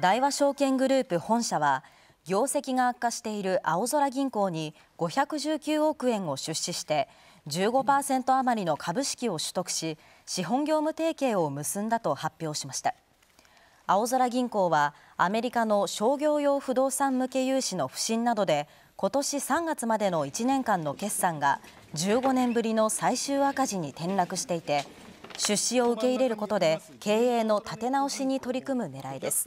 大和証券グループ本社は業績が悪化している青空銀行に519億円を出資して15%余りの株式を取得し資本業務提携を結んだと発表しました青空銀行はアメリカの商業用不動産向け融資の不振などで今年3月までの1年間の決算が15年ぶりの最終赤字に転落していて出資を受け入れることで経営の立て直しに取り組む狙いです。